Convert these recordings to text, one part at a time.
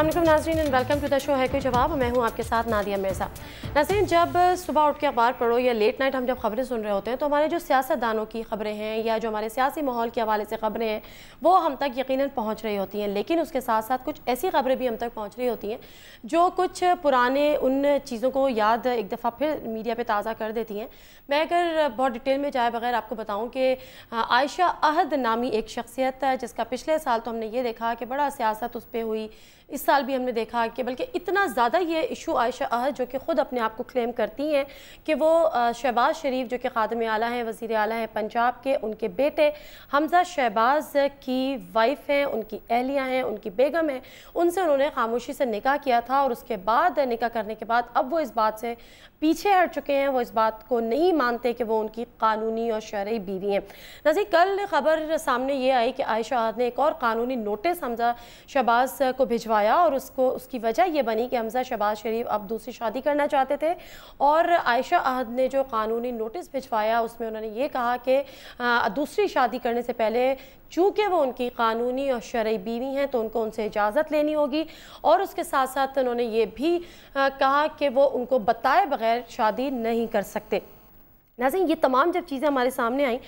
अल्लाह नाजरीन and welcome to the show है कोई जवाब मैं हूँ आपके साथ नादिया मिर्ज़ा नाजरीन जब सुबह उठ के अखबार पढ़ो या लेट नाइट हम जब खबरें सुन रहे होते हैं तो हमारे जो सियासतदानों की खबरें हैं या जो हमारे सियासी माहौल के हवाले से खबरें हैं वो हम तक यकीन पहुँच रही होती हैं लेकिन उसके साथ साथ कुछ ऐसी खबरें भी हम तक पहुँच रही होती हैं जो कुछ पुराने उन चीज़ों को याद एक दफ़ा फिर मीडिया पर ताज़ा कर देती हैं मैं अगर बहुत डिटेल में जाए बगैर आपको बताऊँ कि आयशा अहद नामी एक शख्सियत जिसका पिछले साल तो हमने ये देखा कि बड़ा सियासत उस पर हुई इस साल भी हमने देखा कि बल्कि इतना ज़्यादा ये इशू आयशा अहद जो कि ख़ुद अपने आप को क्लेम करती हैं कि वो शहबाज शरीफ जो कि खादम आला हैं वज़ी अला हैं पंजाब के उनके बेटे हमजा शहबाज की वाइफ हैं उनकी अहलियाँ हैं उनकी बेगम हैं उनसे उन्होंने खामोशी से निका किया था और उसके बाद निका करने के बाद अब वो इस बात से पीछे हट चुके हैं वो इस बात को नहीं मानते कि वो उनकी कानूनी और शरय बीवी हैं नजर कल खबर सामने ये आई कि आयशा अहद ने एक और कानूनी नोटिस हमजा शहबाज को भिजवा करवाया और उसको उसकी वजह यह बनी कि हमजा शहबाज शरीफ अब दूसरी शादी करना चाहते थे और आयशा अहद ने जो कानूनी नोटिस भिजवाया उसमें उन्होंने ये कहा कि दूसरी शादी करने से पहले चूँकि वो उनकी कानूनी और शर्य बीवी हैं तो उनको उनसे इजाज़त लेनी होगी और उसके साथ साथ उन्होंने ये भी कहा कि वो उनको बताए बगैर शादी नहीं कर सकते नाजिन ये तमाम जब चीज़ें हमारे सामने आई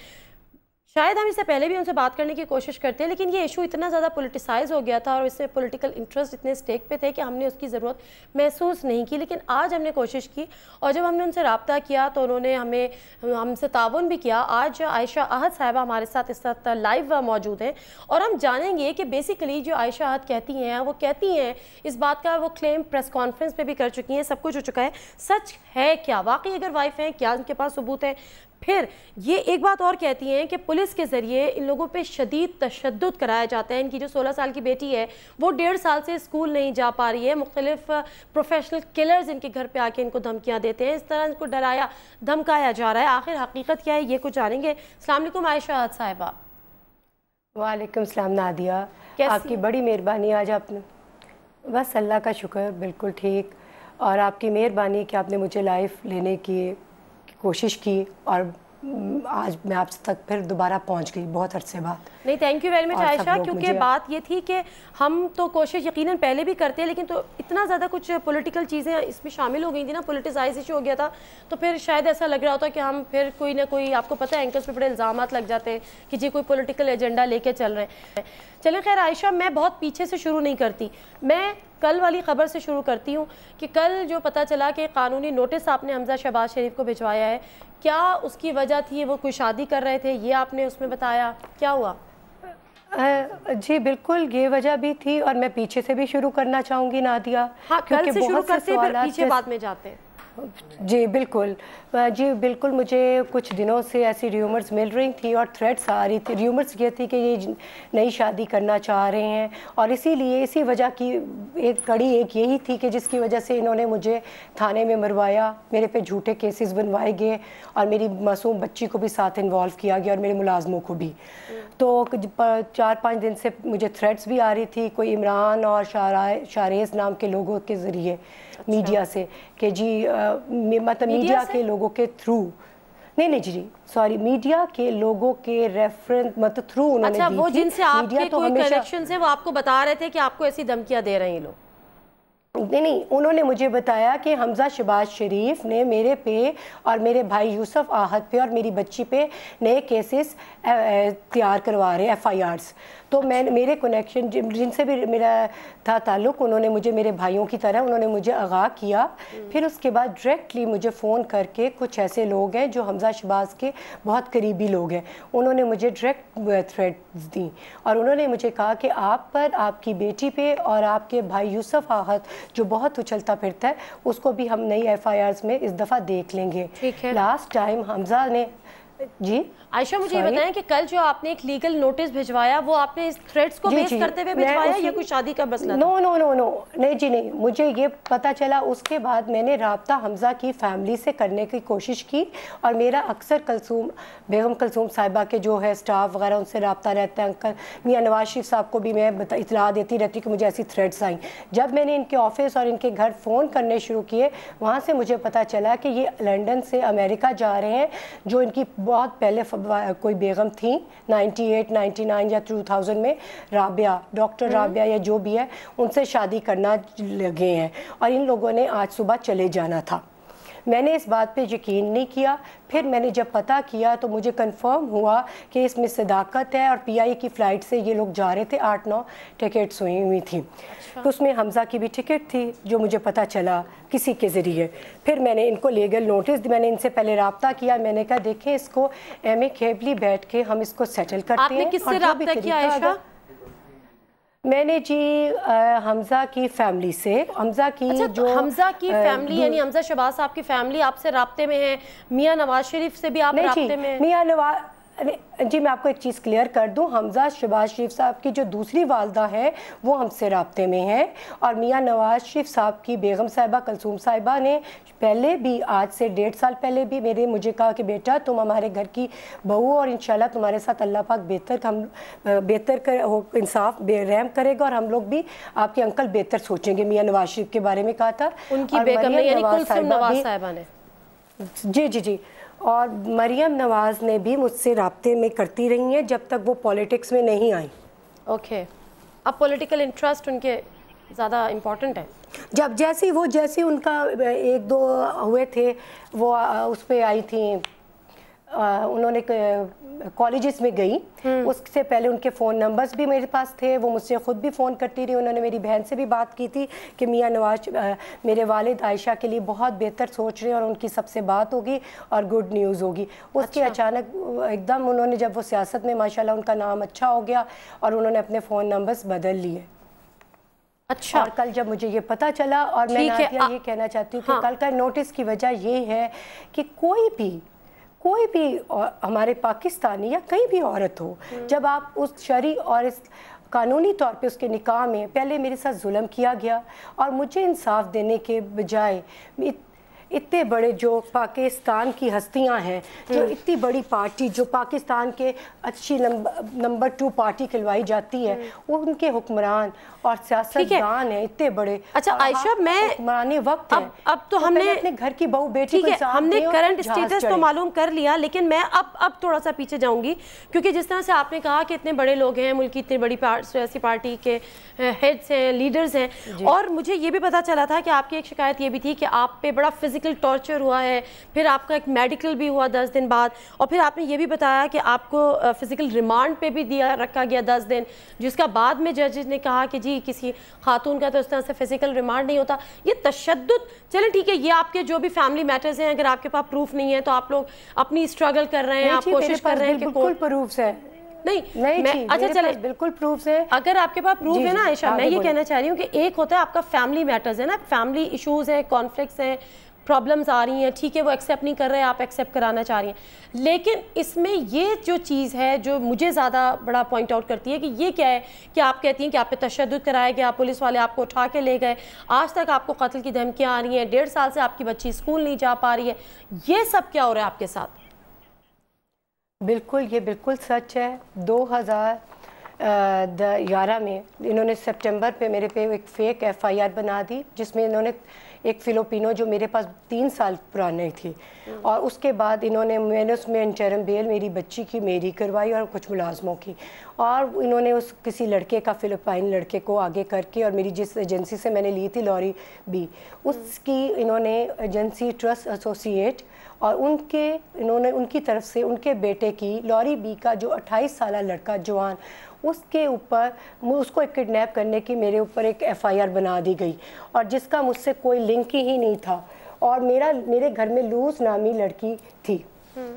शायद हम इससे पहले भी उनसे बात करने की कोशिश करते हैं लेकिन ये इशू इतना ज़्यादा पोलिटिसाइज हो गया था और इसमें पॉलिटिकल इंटरेस्ट इतने स्टेक पे थे कि हमने उसकी ज़रूरत महसूस नहीं की लेकिन आज हमने कोशिश की और जब हमने उनसे रबता किया तो उन्होंने हमें हमसे ताउन भी किया आज आयशा अहद साहबा हमारे साथ इस वक्त लाइव मौजूद हैं और हम जानेंगे कि बेसिकली जो आयशा अहद कहती हैं वो कहती हैं इस बात का वो क्लेम प्रेस कॉन्फ्रेंस में भी कर चुकी हैं सब कुछ हो चुका है सच है क्या वाकई अगर वाइफ हैं क्या उनके पास सबूत है फिर ये एक बात और कहती हैं कि पुलिस के ज़रिए इन लोगों पे शदीद तशद कराया जाता है इनकी जो 16 साल की बेटी है वो डेढ़ साल से स्कूल नहीं जा पा रही है मुख्तलिफ प्रोफेशनल किलर्स इनके घर पे आके इनको धमकियाँ देते हैं इस तरह इनको डराया धमकाया जा रहा है आखिर हकीकत क्या है ये कुछ जानेंगे अलमेकम आयशा साहिबा वालेकुम सलाम नादिया आपकी बड़ी मेहरबानी आज आपने बस अल्लाह का शुक्र बिल्कुल ठीक और आपकी मेहरबानी कि आपने मुझे लाइफ लेने की कोशिश की और आज मैं आपसे तक फिर दोबारा पहुंच गई बहुत अरसे बाद नहीं thank you very much Ayesha क्योंकि बात ये थी कि हम तो कोशिश यकीनन पहले भी करते हैं लेकिन तो इतना ज़्यादा कुछ पॉलिटिकल चीज़ें इसमें शामिल हो गई थी ना पोलिटिसाइज इशू हो गया था तो फिर शायद ऐसा लग रहा होता कि हम फिर कोई ना कोई आपको पता है एंकर्स पर बड़े इल्ज़ाम लग जाते हैं कि जी कोई पोलिटिकल एजेंडा कर चल रहे हैं चले खैर आयशा मैं बहुत पीछे से शुरू नहीं करती मैं कल वाली ख़बर से शुरू करती हूँ कि कल जो पता चला कि कानूनी नोटिस आपने हमजा शहबाज शरीफ को भिजवाया है क्या उसकी वजह थी वो कोई शादी कर रहे थे ये आपने उसमें बताया क्या हुआ जी बिल्कुल ये वजह भी थी और मैं पीछे से भी शुरू करना चाहूंगी नादिया हाँ, क्योंकि से सवाल पीछे बाद में जाते हैं जी बिल्कुल जी बिल्कुल मुझे कुछ दिनों से ऐसी र्यूमर्स मिल रही थी और थ्रेट्स आ रही थी र्यूमर्स ये थी कि ये नई शादी करना चाह रहे हैं और इसीलिए इसी वजह की एक कड़ी एक यही थी कि जिसकी वजह से इन्होंने मुझे थाने में मरवाया मेरे पे झूठे केसेस बनवाए गए और मेरी मासूम बच्ची को भी साथ इन्वॉल्व किया गया और मेरे मुलाजमों को भी तो चार पाँच दिन से मुझे थ्रेट्स भी आ रही थी कोई इमरान और शारा शारेज़ नाम के लोगों के ज़रिए अच्छा। मीडिया से कि जी मतलब मीडिया के लोगों के थ्रू नहीं नहीं जी जी सॉरी मीडिया के लोगों के रेफरेंस मतलब थ्रू उन्होंने अच्छा वो जिनसे आपके तो कोई कनेक्शन से वो आपको बता रहे थे कि आपको ऐसी धमकियां दे रहे हैं लोग नहीं नहीं उन्होंने मुझे बताया कि हमजा शबाज शरीफ ने मेरे पे और मेरे भाई यूसुफ आहद पे और मेरी बच्ची पे नए केसेस तैयार करवा रहे हैं एफ आई आर्स तो मैं मेरे कनेक्शन जिनसे भी मेरा था ताल्लुक उन्होंने मुझे मेरे भाइयों की तरह उन्होंने मुझे आगाह किया हम्म। फिर उसके बाद डायरेक्टली मुझे फ़ोन करके कुछ ऐसे लोग हैं जो हमजा शबाज के बहुत करीबी लोग हैं उन्होंने मुझे डायरेक्ट थ्रेड्स दी और उन्होंने मुझे कहा कि आप पर आपकी बेटी पे और आपके भाई यूसुफ आहत जो बहुत उछलता फिरता है उसको भी हम नई एफ में इस दफ़ा देख लेंगे लास्ट टाइम हमजा ने जी आयशा मुझे ये बताएं कि कल जो आपने एक लीगल नोटिस भिजवाया वो आपने इस थ्रेड्स को बेस करते हुए भिजवाया या कोई शादी का मसला नो नो नो नो नहीं जी नहीं मुझे ये पता चला उसके बाद मैंने रबता हमजा की फैमिली से करने की कोशिश की और मेरा अक्सर कलसूम बेगम कलसूम साहिबा के जो है स्टाफ वगैरह उनसे रबता रहता है अंकल मियाँ नवाज शरीफ साहब को भी मैं इतला देती रहती कि मुझे ऐसी थ्रेड्स आई जब मैंने इनके ऑफिस और इनके घर फ़ोन करने शुरू किए वहाँ से मुझे पता चला कि ये लंडन से अमेरिका जा रहे हैं जो इनकी बहुत पहले कोई बेगम थी 98, 99 या 2000 में राबिया डॉक्टर हम्म। राबिया या जो भी है उनसे शादी करना लगे हैं और इन लोगों ने आज सुबह चले जाना था मैंने इस बात पे यकीन नहीं किया फिर मैंने जब पता किया तो मुझे कंफर्म हुआ कि इसमें सदाकत है और पीआई की फ़्लाइट से ये लोग जा रहे थे आठ नौ टिकट्स हुई हुई थी अच्छा। तो उसमें हमजा की भी टिकट थी जो मुझे पता चला किसी के ज़रिए फिर मैंने इनको लीगल नोटिस मैंने इनसे पहले रबता किया मैंने कहा देखें इसको एम ए खेबली बैठ के हम इसको सेटल करते हैं किससे किया मैंने जी आ, हमजा की फैमिली से हमजा की अच्छा, जो हमजा की फैमिली यानी हमजा शहबाज साहब की फैमिली आपसे रबते में है मियाँ नवाज शरीफ से भी आप रबते में मियाँ नवाज जी मैं आपको एक चीज़ क्लियर कर दूं हमजा शहबाज शरीफ साहब की जो दूसरी वालदा है वो हमसे रबते में है और मियाँ नवाज शरीफ साहब की बेगम साहिबा कलसूम साहिबा ने पहले भी आज से डेढ़ साल पहले भी मेरे मुझे कहा कि बेटा तुम हमारे घर की बहू और इन तुम्हारे साथ अल्लाह पाक बेहतर हम बेहतर कर हो इंसाफ बेरहम करेगा और हम लोग भी आपके अंकल बेहतर सोचेंगे मियाँ नवाज शरीफ के बारे में कहा था उनकी जी जी जी और मरियम नवाज़ ने भी मुझसे रबते में करती रही हैं जब तक वो पॉलिटिक्स में नहीं आई ओके okay. अब पॉलिटिकल इंटरेस्ट उनके ज़्यादा इम्पोर्टेंट है जब जैसी वो जैसी उनका एक दो हुए थे वो उस पर आई थी उन्होंने कॉलेजेस में गई हम्म। उससे पहले उनके फ़ोन नंबर्स भी मेरे पास थे वो मुझसे ख़ुद भी फ़ोन करती रही उन्होंने मेरी बहन से भी बात की थी कि मियाँ नवाज मेरे वालिद आयशा के लिए बहुत बेहतर सोच रहे हैं और उनकी सबसे बात होगी और गुड न्यूज़ होगी उसके अच्छा। अचानक एकदम उन्होंने जब वो सियासत में माशा उनका नाम अच्छा हो गया और उन्होंने अपने फ़ोन नंबर्स बदल लिए अच्छा और कल जब मुझे ये पता चला और मैं ये कहना चाहती हूँ कि हाँ। कल का नोटिस की वजह ये है कि कोई भी कोई भी हमारे पाकिस्तानी या कहीं भी औरत हो हम्म। जब आप उस शरी और इस कानूनी तौर पे उसके निकाह में पहले मेरे साथ जुल्म किया गया और मुझे इंसाफ देने के बजाय इतने बड़े जो पाकिस्तान की हस्तियां हैं जो हम्म। इतनी बड़ी पार्टी जो पाकिस्तान के अच्छी नंबर टू पार्टी खिलवाई जाती है हम्म। वो उनके हुक्मरान और सियासतदान है इतने बड़े अच्छा आयशा मैं माने वक्त अब, अब तो, तो हमने अपने घर की बहू बेटी ठीक हमने करंट स्टेटस तो मालूम कर लिया लेकिन मैं अब अब थोड़ा सा पीछे जाऊंगी क्योंकि जिस तरह से आपने कहा कि इतने बड़े लोग हैं मुल्क की इतनी बड़ी सियासी पार्टी के हेड्स हैं लीडर्स हैं और मुझे ये भी पता चला था कि आपकी एक शिकायत ये भी थी कि आप पे बड़ा फिजिकल फिज़िकल टॉर्चर हुआ है फिर आपका एक मेडिकल भी हुआ दस दिन बाद और फिर आपने ये भी बताया कि आपको फ़िज़िकल रिमांड पे भी दिया रखा गया दस दिन जिसका बाद में जजेज ने कहा कि जी किसी खातून का तो इस तरह से फ़िज़िकल रिमांड नहीं होता ये तशद चले ठीक है ये आपके जो भी फैमिली मैटर्स हैं अगर आपके पास प्रूफ नहीं है तो आप लोग अपनी स्ट्रगल कर रहे हैं आप कोशिश कर रहे हैं बिल्कुल प्रूफ है नहीं, नहीं मैं अच्छा चले बिल्कुल प्रूफ है अगर आपके पास प्रूफ है ना आयशा मैं ये कहना चाह रही हूँ कि एक होता है आपका फैमिली मैटर्स है ना फैमिली इश्यूज है कॉन्फ्लिक्ट्स है प्रॉब्लम्स आ रही हैं ठीक है वो एक्सेप्ट नहीं कर रहे आप एक्सेप्ट कराना चाह रही हैं लेकिन इसमें ये जो चीज़ है जो मुझे ज़्यादा बड़ा पॉइंट आउट करती है कि ये क्या है कि आप कहती हैं कि आप पे तशद कराया गया पुलिस वाले आपको उठा के ले गए आज तक आपको कत्ल की धमकियाँ आ रही हैं डेढ़ साल से आपकी बच्ची स्कूल नहीं जा पा रही है ये सब क्या हो रहा है आपके साथ बिल्कुल ये बिल्कुल सच है दो हज़ार ग्यारह में इन्होंने सेप्टेम्बर पर मेरे पे एक फ़ेक एफ बना दी जिसमें इन्होंने एक फिलोपिनो जो मेरे पास तीन साल पुरानी थी हाँ। और उसके बाद इन्होंने मैंने उसमें इंटरम बेल मेरी बच्ची की मेरी करवाई और कुछ मुलाजमों की और इन्होंने उस किसी लड़के का फिलिपाइन लड़के को आगे करके और मेरी जिस एजेंसी से मैंने ली थी लॉरी बी उसकी इन्होंने एजेंसी ट्रस्ट एसोसिएट और उनके इन्होंने उनकी तरफ से उनके बेटे की लॉरी बी का जो 28 साल लड़का जवान उसके ऊपर उसको एक किडनैप करने की मेरे ऊपर एक एफआईआर बना दी गई और जिसका मुझसे कोई लिंक ही नहीं था और मेरा मेरे घर में लूज नामी लड़की थी हम्म।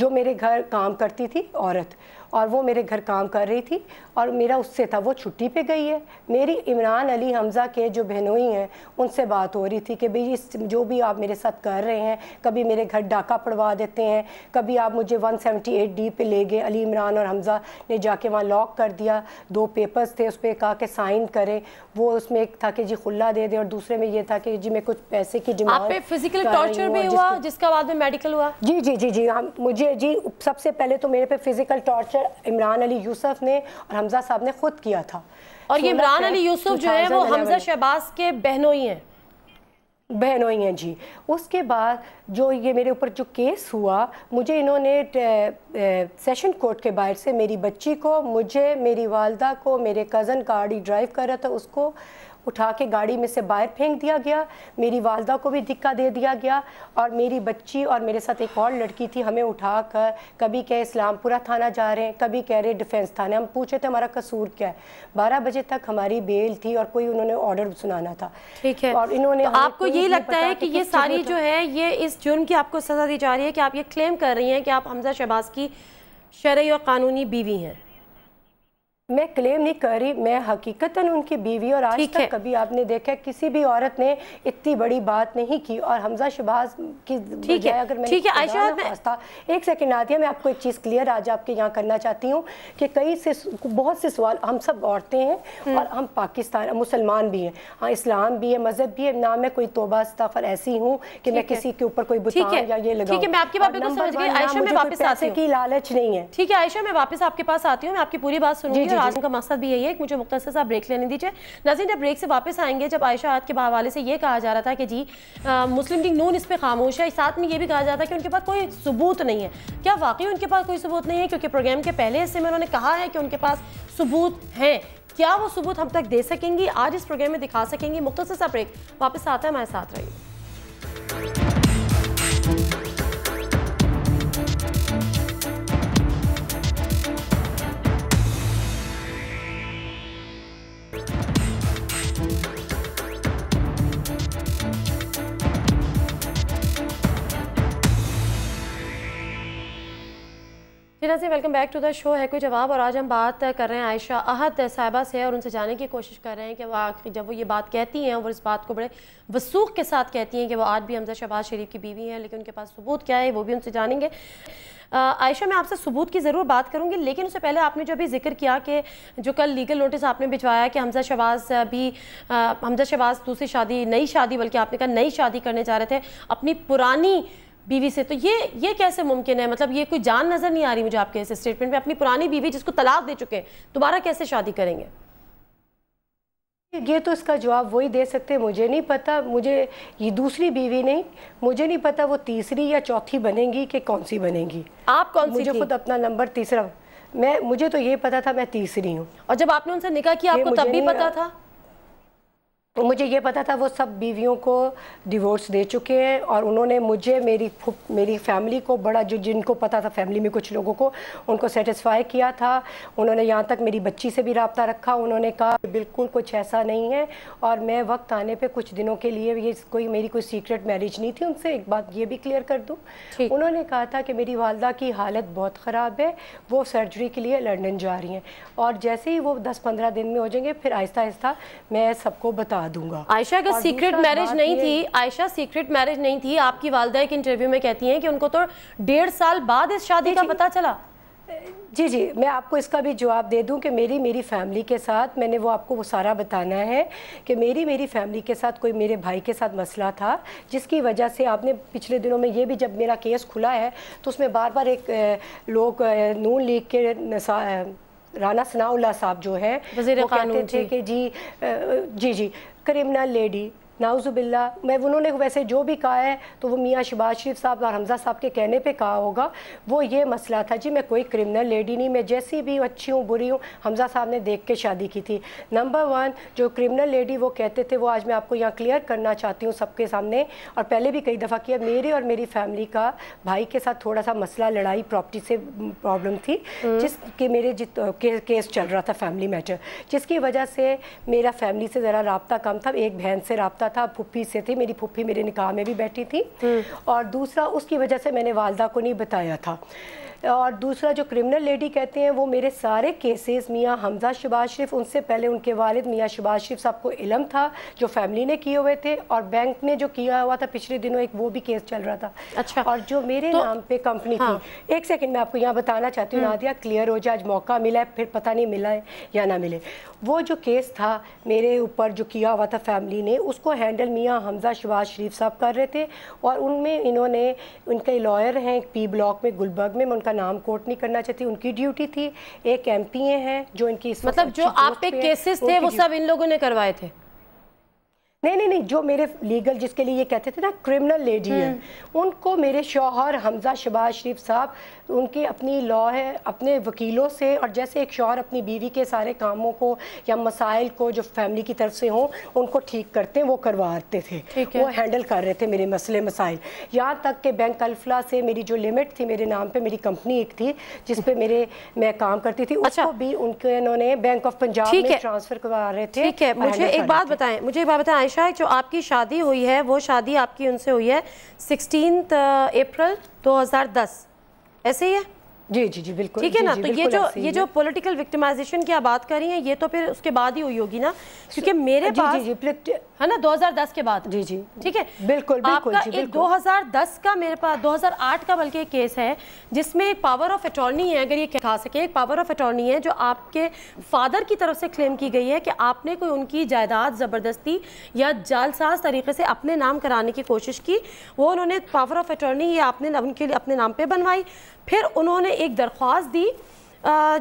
जो मेरे घर काम करती थी औरत और वो मेरे घर काम कर रही थी और मेरा उससे था वो छुट्टी पे गई है मेरी इमरान अली हमज़ा के जो बहनोई हैं उनसे बात हो रही थी कि भाई इस जो भी आप मेरे साथ कर रहे हैं कभी मेरे घर डाका पड़वा देते हैं कभी आप मुझे 178 डी पे ले गए अली इमरान और हमज़ा ने जाके वहाँ लॉक कर दिया दो पेपर्स थे उस पर कहा कि साइन करें वो उसमें एक था कि जी खुला दे दे और दूसरे में ये था कि जी मैं कुछ पैसे की डिमांड फिजिकल टॉर्चर भी हुआ जिसका बाद में मेडिकल हुआ जी जी जी जी हम मुझे जी सबसे पहले तो मेरे पे फिजिकल टॉर्चर इमरान अली यूसुफ ने और हमजा साहब ने खुद किया था और ये इमरान अली यूसुफ जो है वो हमजा शहबाज के बहनों ही हैं बहनों ही हैं जी उसके बाद जो ये मेरे ऊपर जो केस हुआ मुझे इन्होंने सेशन कोर्ट के बाहर से मेरी बच्ची को मुझे मेरी वालदा को मेरे कज़न गाड़ी ड्राइव कर रहा था उसको उठा के गाड़ी में से बाहर फेंक दिया गया मेरी वालदा को भी धिक्का दे दिया गया और मेरी बच्ची और मेरे साथ एक और लड़की थी हमें उठा कर कभी कह इस्लामपुरा थाना जा रहे हैं कभी कह रहे डिफेंस थाने हम पूछे थे हमारा कसूर क्या है बारह बजे तक हमारी बेल थी और कोई उन्होंने ऑर्डर सुनाना था ठीक है और इन्होंने तो आपको ये लगता है कि ये सारी जो है ये इस जुर्म की आपको सजा दी जा रही है कि आप ये क्लेम कर रही हैं कि आप हमजा शहबाज की शरय और कानूनी बीवी हैं मैं क्लेम नहीं कर रही मैं हकीकतन उनकी बीवी और आज तक कभी आपने देखा किसी भी औरत ने इतनी बड़ी बात नहीं की और हमजा शबाज की ठीक है अगर मैं ठीक है आयशा मैं... एक सेकंड आती मैं आपको एक चीज़ क्लियर आज आपके यहाँ करना चाहती हूँ कि कई से बहुत से सवाल हम सब औरतें हैं हम्म। और हम पाकिस्तान मुसलमान भी हैं हाँ इस्लाम भी है मजहब भी है ना मैं कोई तोबा सफर ऐसी हूँ कि मैं किसी के ऊपर कोई बुतान या लालच नहीं है ठीक है आयशा मैं वापस आपके पास आती हूँ मैं आपकी पूरी बात सुनूंगी और आज का मकसद भी यही है कि मुझे मुख्तर सा ब्रेक लेने दीजिए नाजिन जब ब्रेक से वापस आएंगे जब आयशा आद के हवाले से ये कहा जा रहा था कि जी मुस्लिम लीग नून इस पर खामोश है साथ में ये भी कहा जा रहा था कि उनके पास कोई सबूत नहीं है क्या वाकई उनके पास कोई सबूत नहीं है क्योंकि प्रोग्राम के पहले हिस्से में उन्होंने कहा है कि उनके पास सबूत हैं क्या वो सबूत हम तक दे सकेंगी आज इस प्रोग्राम में दिखा सकेंगी मुख्तर सा ब्रेक वापस आता है हमारे साथ रहिए जी नाजी welcome back to the show है कोई जवाब और आज हम बात कर रहे हैं आयशा अहद साहबा से और उनसे जाने की कोशिश कर रहे हैं कि वह आखिर जब वो ये बात कहती हैं और इस बात को बड़े वसूख के साथ कहती हैं कि वो आज भी हमजा शहबाज शरीफ की बीवी हैं लेकिन उनके पास सबूत क्या है वो भी उनसे जानेंगे आयशा मैं आपसे सबूत की ज़रूर बात करूँगी लेकिन उससे पहले आपने जो अभी जिक्र किया कि जो कल लीगल नोटिस आपने भिजवाया कि हमजा शहबाज भी हमजा शहबाज दूसरी शादी नई शादी बल्कि आपने कहा नई शादी करने जा रहे थे अपनी पुरानी बीवी से तो ये ये कैसे मुमकिन है मतलब ये कोई जान नज़र नहीं आ रही मुझे आपके इस स्टेटमेंट में अपनी पुरानी बीवी जिसको तलाक दे चुके हैं दोबारा कैसे शादी करेंगे ये तो इसका जवाब वही दे सकते मुझे नहीं पता मुझे ये दूसरी बीवी नहीं मुझे नहीं पता वो तीसरी या चौथी बनेगी कि कौन सी बनेगी आप कौन सी मुझे खुद अपना नंबर तीसरा मैं मुझे तो ये पता था मैं तीसरी हूँ और जब आपने उनसे निकाह किया आपको तब भी पता था तो मुझे ये पता था वो सब बीवियों को डिवोर्स दे चुके हैं और उन्होंने मुझे मेरी मेरी फैमिली को बड़ा जो जिनको पता था फैमिली में कुछ लोगों को उनको सेटिस्फाई किया था उन्होंने यहाँ तक मेरी बच्ची से भी रबता रखा उन्होंने कहा बिल्कुल कुछ ऐसा नहीं है और मैं वक्त आने पे कुछ दिनों के लिए ये कोई मेरी कोई सीक्रेट मैरिज नहीं थी उनसे एक बात ये भी क्लियर कर दूँ उन्होंने कहा था कि मेरी वालदा की हालत बहुत ख़राब है वो सर्जरी के लिए लंडन जा रही हैं और जैसे ही वो दस पंद्रह दिन में हो जाएंगे फिर आहिस्ता आहिस्ता मैं सबको बता बता दूंगा आयशा का सीक्रेट मैरिज नहीं थी आयशा सीक्रेट मैरिज नहीं थी आपकी वालदा एक इंटरव्यू में कहती हैं कि उनको तो डेढ़ साल बाद इस शादी का पता चला जी जी मैं आपको इसका भी जवाब दे दूं कि मेरी मेरी फैमिली के साथ मैंने वो आपको वो सारा बताना है कि मेरी मेरी फैमिली के साथ कोई मेरे भाई के साथ मसला था जिसकी वजह से आपने पिछले दिनों में ये भी जब मेरा केस खुला है तो उसमें बार बार एक लोग नून लीग के राना सनाउल्ला साहब जो है वो कहते थे कि जी जी जी क्रिमिनल लेडी नाउजुबिल्ला मैं उन्होंने वैसे जो भी कहा है तो वो मियाँ शबाज शरीफ साहब और हमजा साहब के कहने पे कहा होगा वो ये मसला था जी मैं कोई क्रिमिनल लेडी नहीं मैं जैसी भी अच्छी हूँ बुरी हूँ हमजा साहब ने देख के शादी की थी नंबर वन जो क्रिमिनल लेडी वो कहते थे वो आज मैं आपको यहाँ क्लियर करना चाहती हूँ सबके सामने और पहले भी कई दफ़ा किया मेरे और मेरी फैमिली का भाई के साथ थोड़ा सा मसला लड़ाई प्रॉपर्टी से प्रॉब्लम थी हम्म। जिसके मेरे केस चल रहा था फैमिली मैटर जिसकी वजह से मेरा फैमिली से ज़रा रबता कम था एक बहन से रबता उसका था फुप्पी से थी मेरी फुप्पी मेरे निकाह में भी बैठी थी हम्म। और दूसरा उसकी वजह से मैंने वालदा को नहीं बताया था और दूसरा जो क्रिमिनल लेडी कहते हैं वो मेरे सारे केसेस मियाँ हमजा शबाज शरीफ उनसे पहले उनके वालिद मियाँ शबाज शरीफ साहब को इलम था जो फैमिली ने किए हुए थे और बैंक ने जो किया हुआ था पिछले दिनों एक वो भी केस चल रहा था अच्छा और जो मेरे तो, नाम पे कंपनी हाँ। थी एक सेकेंड मैं आपको यहाँ बताना चाहती हूँ हम्म। नादिया क्लियर हो जाए आज मौका मिला है फिर पता नहीं मिला है या ना मिले वो जो केस था मेरे ऊपर जो किया हुआ था फैमिली ने उसको हैंडल मियाँ हमजा शबाज शरीफ साहब कर रहे थे और उनमें इन्होंने उनके लॉयर हैं पी ब्लॉक में गुलबर्ग में मैं उनका नाम कोर्ट नहीं करना चाहती उनकी ड्यूटी थी एक एम हैं जो इनकी मतलब जो आप पे केसेस थे वो सब इन लोगों ने करवाए थे नहीं नहीं नहीं जो मेरे लीगल जिसके लिए ये कहते थे ना क्रिमिनल लेडी है उनको मेरे शोहर हमजा शबाज शरीफ साहब उनकी अपनी लॉ है अपने वकीलों से और जैसे एक शोहर अपनी बीवी के सारे कामों को या मसाइल को जो फैमिली की तरफ से हों उनको ठीक करते हैं वो करवाते थे वो हैंडल कर रहे थे मेरे मसले मसाइल यहाँ तक कि बैंक अल्फला से मेरी जो लिमिट थी मेरे नाम पर मेरी कंपनी एक थी जिस मेरे मैं काम करती थी अच्छा। भी उनके उन्होंने बैंक ऑफ पंजाब में ट्रांसफर करवा रहे थे ठीक है मुझे एक बात बताएं मुझे एक बात बताएं शाह जो आपकी शादी हुई है वो शादी आपकी उनसे हुई है सिक्सटीन अप्रैल 2010 ऐसे ही है जी जी जी बिल्कुल ठीक है ना तो ये जो ये जो पॉलिटिकल विक्टिमाइजेशन की आप बात कर रही हैं ये तो फिर उसके बाद ही हुई होगी ना क्योंकि मेरे जी, पास जी, जी, है ना 2010 के बाद जी जी ठीक है बिल्कुल आपका जी, एक बिल्कुल। 2010 का मेरे पास 2008 का बल्कि एक केस है जिसमें एक पावर ऑफ अटॉर्नी है अगर ये कहा सके एक पावर ऑफ अटॉर्नी है जो आपके फादर की तरफ से क्लेम की गई है कि आपने कोई उनकी जायदाद ज़बरदस्ती या जालसाज तरीके से अपने नाम कराने की कोशिश की वो उन्होंने पावर ऑफ अटॉर्नी ये आपने उनके लिए अपने नाम पर बनवाई फिर उन्होंने एक दरख्वास्त दी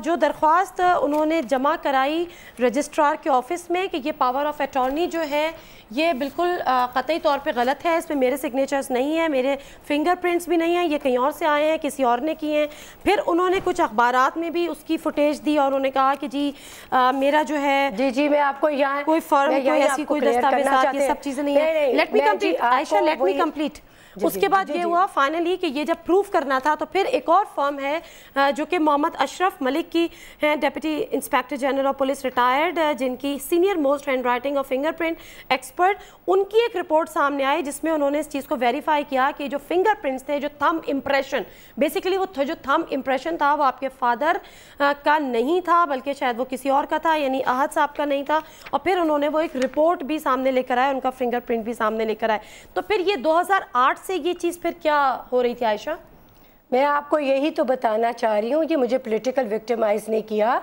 जो दरख्वास्त उन्होंने जमा कराई रजिस्ट्रार के ऑफिस में कि ये पावर ऑफ अटॉर्नी जो है ये बिल्कुल कतई तौर पे गलत है इसमें मेरे सिग्नेचर्स नहीं हैं मेरे फिंगरप्रिंट्स भी नहीं हैं ये कहीं और से आए हैं किसी और ने किए हैं फिर उन्होंने कुछ अखबार में भी उसकी फुटेज दी और उन्होंने कहा कि जी आ, मेरा जो है जी जी मैं आपको यहाँ कोई फॉर्म कोई ऐसी कोई दस्तावेज ये सब चीज़ें नहीं है let me complete Ayesha let me complete उसके बाद ये हुआ फाइनली कि ये जब प्रूफ करना था तो फिर एक और फर्म है जो कि मोहम्मद अशरफ मलिक की हैं deputy inspector general of police retired जिनकी सीनियर मोस्ट हैंड राइटिंग और फिंगरप्रिंट एक्सपर्ट उनकी एक रिपोर्ट सामने आई जिसमें उन्होंने इस चीज़ को वेरीफाई किया कि जो फिंगरप्रिंट्स थे जो थम इम्प्रेशन बेसिकली वो जो थम इम्प्रेशन था वो आपके फादर का नहीं था बल्कि शायद वो किसी और का था यानी अहद साहब का नहीं था और फिर उन्होंने वो एक रिपोर्ट भी सामने लेकर आए उनका फिंगरप्रिंट भी सामने लेकर आए तो फिर ये 2008 से ये चीज़ फिर क्या हो रही थी आयशा मैं आपको यही तो बताना चाह रही हूँ कि मुझे पॉलिटिकल विक्टिमाइज नहीं किया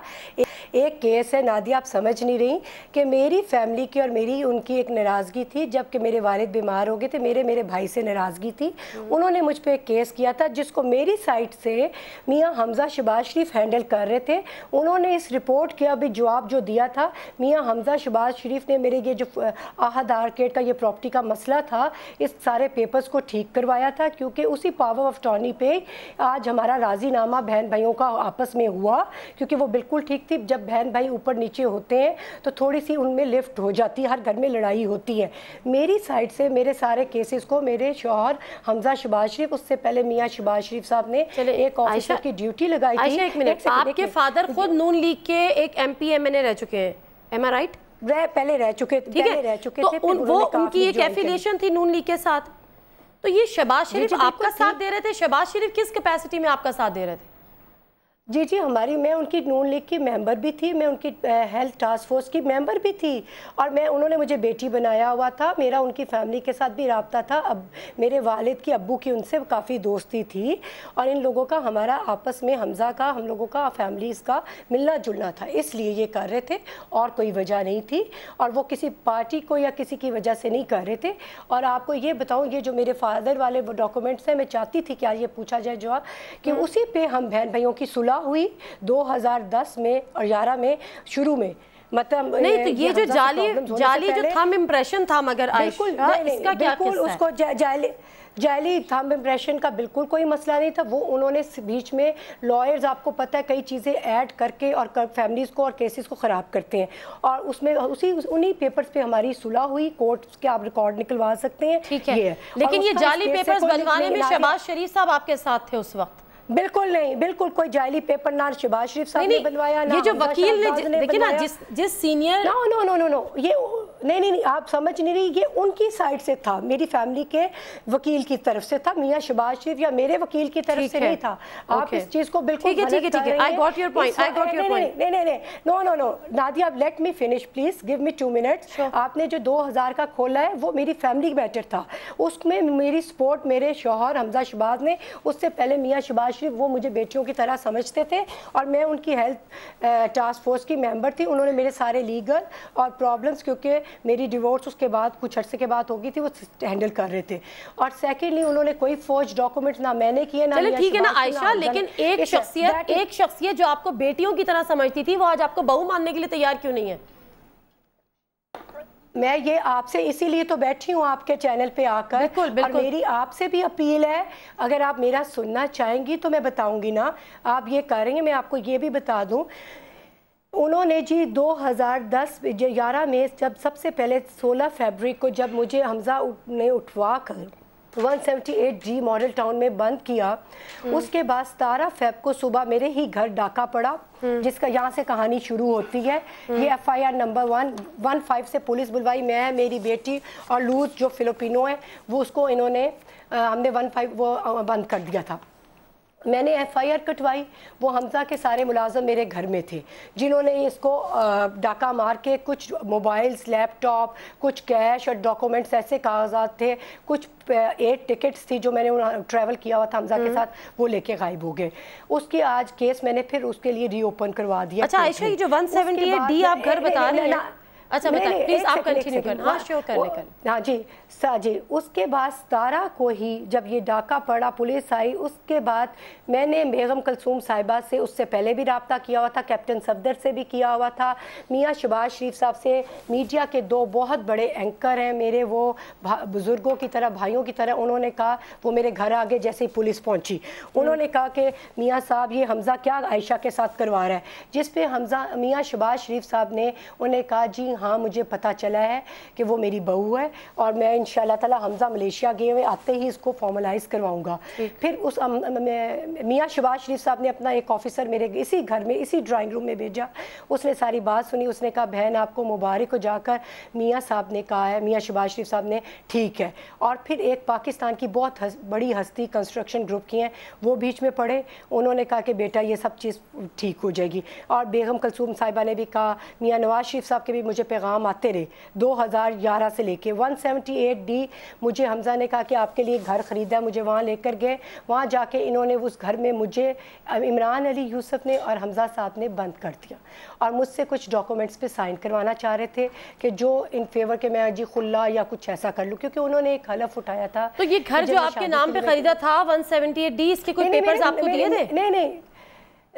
एक केस है नादिया आप समझ नहीं रही कि मेरी फैमिली की और मेरी उनकी एक नाराज़गी थी जबकि मेरे वालिद बीमार हो गए थे मेरे मेरे भाई से नाराज़गी थी हम्म। उन्होंने मुझ पर एक केस किया था जिसको मेरी साइड से मियाँ हमज़ा शबाज शरीफ हैंडल कर रहे थे उन्होंने इस रिपोर्ट के अभी जवाब जो दिया था मियाँ हमज़ा शबाज शरीफ ने मेरे ये जो आहद आर्केट का ये प्रॉपर्टी का मसला था इस सारे पेपर्स को ठीक करवाया था क्योंकि उसी पावर ऑफ टॉनी पे आज हमारा राजीनामा बहन भाइयों का आपस में हुआ क्योंकि वो बिल्कुल ठीक थी जब बहन भाई ऊपर नीचे होते हैं तो थोड़ी सी उनमें लिफ्ट हो जाती है हर घर में लड़ाई होती है मेरी साइड से मेरे सारे केसेस को मेरे शोहर हमजा शबाज शरीफ उससे पहले मियाँ शबाज शरीफ साहब ने एक ऑफिसर की ड्यूटी लगाई आपके फादर खुद नून लीग के एक M P M N A रह चुके हैं एम आई राइट रह पहले रह चुके ठीक है रह चुके तो थे उन, वो उनकी एक एफिलिएशन थी नून लीग के साथ तो ये शहबाज शरीफ आपका साथ दे रहे थे शहबाज शरीफ किस कैपेसिटी में आपका साथ दे रहे थे जी जी हमारी मैं उनकी नून लीग की मेंबर भी थी मैं उनकी हेल्थ टास्क फोर्स की मेंबर भी थी और मैं उन्होंने मुझे बेटी बनाया हुआ था मेरा उनकी फैमिली के साथ भी रबता था अब मेरे वालिद की अबू की उनसे काफ़ी दोस्ती थी और इन लोगों का हमारा आपस में हमज़ा का हम लोगों का फैमिलीज़ का मिलना जुलना था इसलिए ये कर रहे थे और कोई वजह नहीं थी और वो किसी पार्टी को या किसी की वजह से नहीं कर रहे थे और आपको ये बताऊँ ये जो मेरे फादर वाले डॉक्यूमेंट्स हैं मैं चाहती थी क्या ये पूछा जाए जो कि हम्म। उसी पर हम बहन भाइयों की सुलह पैदा हुई 2010 में और ग्यारह में शुरू में मतलब नहीं तो ये, ये जो जाली जाली जो थम इम्प्रेशन था मगर बिल्कुल हाँ, इसका क्या बिल्कुल उसको जाली जाली थम इम्प्रेशन का बिल्कुल कोई मसला नहीं था वो उन्होंने बीच में लॉयर्स आपको पता है कई चीज़ें ऐड करके और कर, फैमिलीज़ को और केसेस को ख़राब करते हैं और उसमें उसी उस, उन्हीं पेपर्स पे हमारी सुलह हुई कोर्ट के आप रिकॉर्ड निकलवा सकते हैं ठीक है, ये है। लेकिन ये जाली पेपर्स बनवाने में शहबाज शरीफ साहब आपके साथ थे उस वक्त बिल्कुल नहीं बिल्कुल कोई जाली पेपर ना शिबाज शरीफ साहब ने बनवाया ये जो वकील ने देखिए ना जिस जिस senior no no no no ये नहीं नहीं नहीं आप समझ नहीं रही ये उनकी साइड से था मेरी फैमिली के वकील की तरफ से था मियाँ शबाज शरीफ या मेरे वकील की तरफ से नहीं था आप इस चीज को बिल्कुल ठीक ठीक है है I got your point I got your point नहीं नहीं no no no Nadia let me finish please give me two minutes आपने जो हज़ार का खोला है वो मेरी फैमिली मैटर था उसमें मेरी सपोर्ट मेरे शोहर हमजा शबाज ने उससे पहले मियाँ शबाज शरीफ वो मुझे बेटियों की तरह समझते थे और मैं उनकी हेल्थ टास्क फोर्स की मेम्बर थी उन्होंने मेरे सारे लीगल और प्रॉब्लम्स क्योंकि मेरी डिवोर्स उसके बाद कुछ अर्से के बाद होगी थी वो हैंडल कर रहे थे और सेकेंडली उन्होंने कोई फौज डॉक्यूमेंट ना मैंने किए ना ठीक है ना आयशा लेकिन एक शख्सियत एक शख्सियत जो आपको बेटियों की तरह समझती थी वो आज आपको बहू मानने के लिए तैयार क्यों नहीं है मैं ये आपसे इसीलिए तो बैठी हूँ आपके चैनल पे आकर बिल्कुल, बिल्कुल। और मेरी आपसे भी अपील है अगर आप मेरा सुनना चाहेंगी तो मैं बताऊंगी ना आप ये करेंगे मैं आपको ये भी बता दूं उन्होंने जी 2010 ग्यारह में जब सबसे पहले 16 फरवरी को जब मुझे हमजा ने उठवा कर 178 जी मॉडल टाउन में बंद किया हम्म। उसके बाद सतारह फेब को सुबह मेरे ही घर डाका पड़ा हम्म। जिसका यहाँ से कहानी शुरू होती है हम्म। ये FIR number one one five से पुलिस बुलवाई मैं मेरी बेटी और लूज जो फिलिपिनो है वो उसको इन्होंने हमने वन फाइव वो बंद कर दिया था मैंने एफआईआर कटवाई वो हमजा के सारे मुलाजम मेरे घर में थे जिन्होंने इसको डाका मार के कुछ मोबाइल्स लैपटॉप कुछ कैश और डॉक्यूमेंट्स ऐसे कागजात थे कुछ एट टिकट्स थी जो मैंने ट्रैवल किया हुआ था हमजा के हम्म। साथ वो लेके गायब हो गए उसकी आज केस मैंने फिर उसके लिए रीओपन करवा दिया अच्छा आप घर बता अच्छा बताइए प्लीज आप कंटिन्यू करना हाँ श्योर करने कर हां जी सा जी उसके बाद सारा को ही जब ये डाका पड़ा पुलिस आई उसके बाद मैंने बेगम कलसूम साहिबा से उससे पहले भी رابطہ किया हुआ था कैप्टन सफदर से भी किया हुआ था मियाँ शबाज शरीफ साहब से मीडिया के दो बहुत बड़े एंकर हैं मेरे वो बुज़ुर्गों की तरह भाइयों की तरह उन्होंने कहा वो मेरे घर आगे जैसे ही पुलिस पहुंची उन्होंने कहा कि मियाँ साहब ये हमज़ा क्या आयशा के साथ करवा रहा है जिस पे हमज़ा मियाँ शबाज शरीफ साहब ने उन्हें कहा जी हाँ मुझे पता चला है कि वो मेरी बहू है और मैं इन ताला हमजा मलेशिया गए हुए आते ही इसको फॉर्मलाइज करवाऊँगा फिर उस मियाँ शबाज शरीफ साहब ने अपना एक ऑफिसर मेरे इसी घर में इसी ड्राइंग रूम में भेजा उसने सारी बात सुनी उसने कहा बहन आपको मुबारक को जाकर मियाँ साहब ने कहा है मियाँ शबाज शरीफ साहब ने ठीक है और फिर एक पाकिस्तान की बहुत हस, बड़ी हस्ती कंस्ट्रक्शन ग्रुप की हैं वो बीच में पढ़े उन्होंने कहा कि बेटा ये सब चीज़ ठीक हो जाएगी और बेगम कलसूम साहिबा ने भी कहा मियाँ नवाज शरीफ साहब के भी मुझे मुझे पैगाम आते रहे 2011 से लेके 178 डी मुझे हमजा ने कहा कि आपके लिए घर ख़रीदा मुझे वहाँ लेकर गए वहाँ जाके इन्होंने उस घर में मुझे इमरान अली यूसुफ ने और हमजा साहब ने बंद कर दिया और मुझसे कुछ डॉक्यूमेंट्स पे साइन करवाना चाह रहे थे कि जो इन फेवर के मैं जी खुल्ला या कुछ ऐसा कर लूँ क्योंकि उन्होंने एक हलफ उठाया था तो ये घर जो आपके नाम पर खरीदा था वन 178 डी इसके कोई पेपर्स आपको दिए थे नहीं नहीं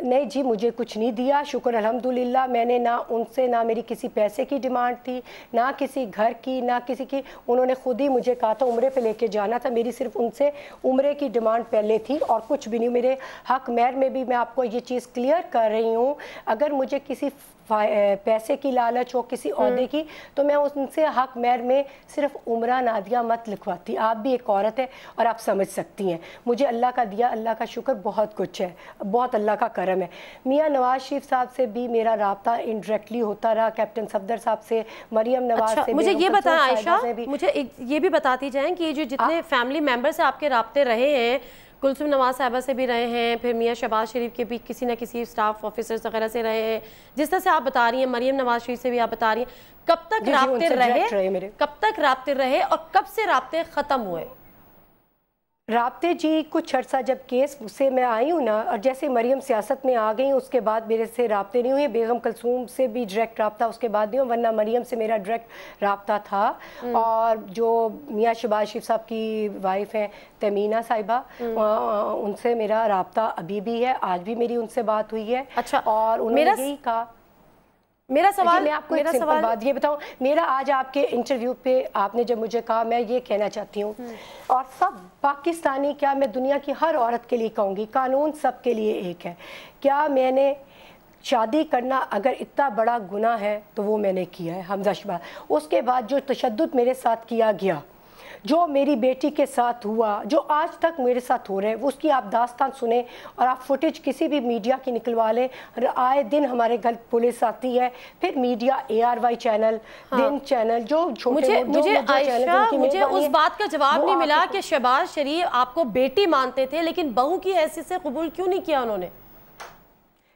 नहीं जी मुझे कुछ नहीं दिया शुक्र अलहमदिल्ला मैंने ना उनसे ना मेरी किसी पैसे की डिमांड थी ना किसी घर की ना किसी की उन्होंने खुद ही मुझे कहा था उम्र पे लेके जाना था मेरी सिर्फ उनसे उम्र की डिमांड पहले थी और कुछ भी नहीं मेरे हक मैर में भी मैं आपको ये चीज़ क्लियर कर रही हूँ अगर मुझे किसी पैसे की लालच हो किसी अहदे हम्म। की तो मैं उनसे हक मैर में सिर्फ उम्र नादिया मत लिखवाती आप भी एक औरत है और आप समझ सकती हैं मुझे अल्लाह का दिया अल्लाह का शुक्र बहुत कुछ है बहुत अल्लाह का करम है मियाँ नवाज शरीफ साहब से भी मेरा रबता इनडायरेक्टली होता रहा कैप्टन सफदर साहब से मरियम नवाज अच्छा, से मुझे ये बताया आयशा मुझे ये भी बताती जाए कि ये जो जितने फैमिली मेम्बर्स आपके रबते रहे हैं कुलसुम नवाज साहबा से भी रहे हैं फिर मियाँ शहबाज शरीफ के भी किसी न किसी स्टाफ ऑफिसर्स वगैरह से रहे हैं जिस तरह से आप बता रही हैं मरीम नवाज शरीफ से भी आप बता रही हैं कब तक रबते रहे, रहे कब तक रबते रहे और कब से रबते ख़त्म हुए रबते जी कुछ अर्सा जब केस से मैं आई हूँ ना और जैसे मरीम सियासत में आ गई उसके बाद मेरे से रबते नहीं हुए बेगम कलसूम से भी डायरेक्ट रबता उसके बाद नहीं हुआ वरना मरीम से मेरा डायरेक्ट रबता था हम्म। और जो मियाँ शबाज शिफ साहब की वाइफ हैं तमीना साहिबा हम्म। उनसे मेरा रबता अभी भी है आज भी मेरी उनसे बात हुई है अच्छा और उन्होंने यही कहा मेरा सवाल मैं आपको मेरा सवाल बात ये बताऊं मेरा आज आपके इंटरव्यू पे आपने जब मुझे कहा मैं ये कहना चाहती हूँ हम्म। और सब पाकिस्तानी क्या मैं दुनिया की हर औरत के लिए कहूँगी कानून सब के लिए एक है क्या मैंने शादी करना अगर इतना बड़ा गुना है तो वो मैंने किया है हमजा शबाज उसके बाद जो तशद मेरे साथ किया गया जो मेरी बेटी के साथ हुआ जो आज तक मेरे साथ हो रहे हैं उसकी आप दास्तान सुने और आप फुटेज किसी भी मीडिया की निकलवा लें आए दिन हमारे घर पुलिस आती है फिर media A R Y channel हाँ। दिन चैनल जो मुझे जो मुझे मुझे उस बात का जवाब नहीं मिला कि शहबाज शरीफ आपको बेटी मानते थे लेकिन बहू की हैसियत से कबूल क्यों नहीं किया उन्होंने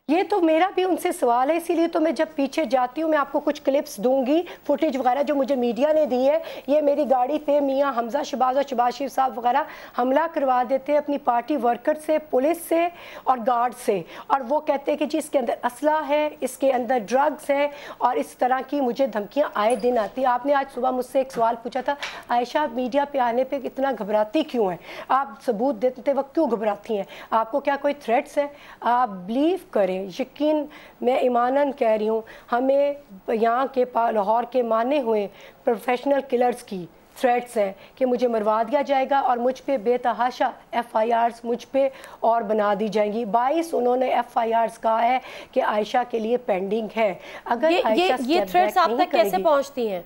ये तो मेरा भी उनसे सवाल है इसीलिए तो मैं जब पीछे जाती हूँ मैं आपको कुछ क्लिप्स दूंगी फुटेज वगैरह जो मुझे मीडिया ने दी है ये मेरी गाड़ी पे मियाँ हमजा शबाज और शबाज शिव साहब वगैरह हमला करवा देते हैं अपनी पार्टी वर्कर से पुलिस से और गार्ड से और वो कहते हैं कि जी इसके अंदर असला है इसके अंदर ड्रग्स है और इस तरह की मुझे धमकियाँ आए दिन आती आपने आज सुबह मुझसे एक सवाल पूछा था आयशा मीडिया पर आने पर इतना घबराती क्यों है आप सबूत देते वक्त क्यों घबराती हैं आपको क्या कोई थ्रेट्स हैं आप बिलीव करें हैं यकीन मैं ईमानन कह रही हूँ हमें यहाँ के लाहौर के माने हुए प्रोफेशनल किलर्स की थ्रेट्स हैं कि मुझे मरवा दिया जाएगा और मुझ पर बेतहाशा एफ़ आई आर्स मुझ पर और बना दी जाएंगी बाईस उन्होंने एफ़ आई आर्स कहा है कि आयशा के लिए पेंडिंग है अगर ये, ये, ये थ्रेट्स आप तक कैसे पहुँचती हैं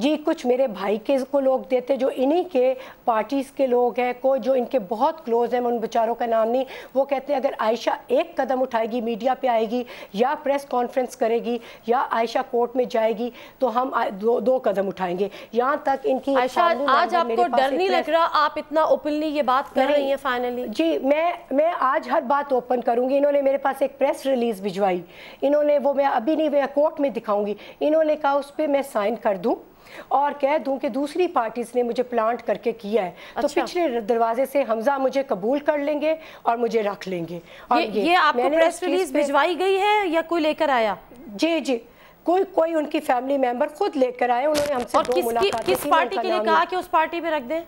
जी कुछ मेरे भाई के को लोग देते जो इन्हीं के पार्टीज़ के लोग हैं को जो इनके बहुत क्लोज़ हैं उन बेचारों का नाम नहीं वो कहते हैं अगर आयशा एक कदम उठाएगी मीडिया पे आएगी या प्रेस कॉन्फ्रेंस करेगी या आयशा कोर्ट में जाएगी तो हम दो, दो कदम उठाएंगे यहाँ तक इनकी आयशा आज आपको डर नहीं लग रहा आप इतना ओपनली ये बात कर रही हैं फाइनली जी मैं मैं आज हर बात ओपन करूँगी इन्होंने मेरे पास एक प्रेस रिलीज़ भिजवाई इन्होंने वो मैं अभी नहीं मैं कोर्ट में दिखाऊंगी इन्होंने कहा उस पर मैं साइन कर दूँ और कह दूं कि दूसरी पार्टीज़ ने मुझे प्लांट करके किया है तो अच्छा। तो पिछले दरवाजे से हमजा मुझे कबूल कर लेंगे और मुझे रख लेंगे और ये, ये, ये आपको प्रेस रिलीज भिजवाई गई है या कोई लेकर आया जी जी कोई कोई उनकी फैमिली मेंबर खुद लेकर आए उन्होंने हमसे और किस, किस पार्टी के लिए कहा कि उस पार्टी में रख दें